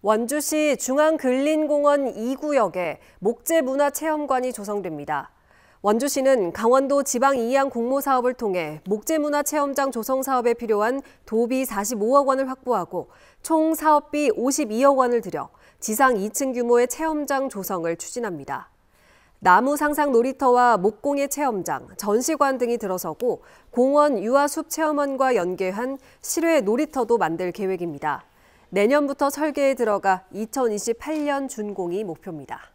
원주시 중앙근린공원 2구역에 목재문화체험관이 조성됩니다. 원주시는 강원도 지방 이양 공모 사업을 통해 목재문화체험장 조성 사업에 필요한 도비 45억 원을 확보하고 총 사업비 52억 원을 들여 지상 2층 규모의 체험장 조성을 추진합니다. 나무 상상 놀이터와 목공예 체험장, 전시관 등이 들어서고 공원 유아숲 체험원과 연계한 실외 놀이터도 만들 계획입니다. 내년부터 설계에 들어가 2028년 준공이 목표입니다.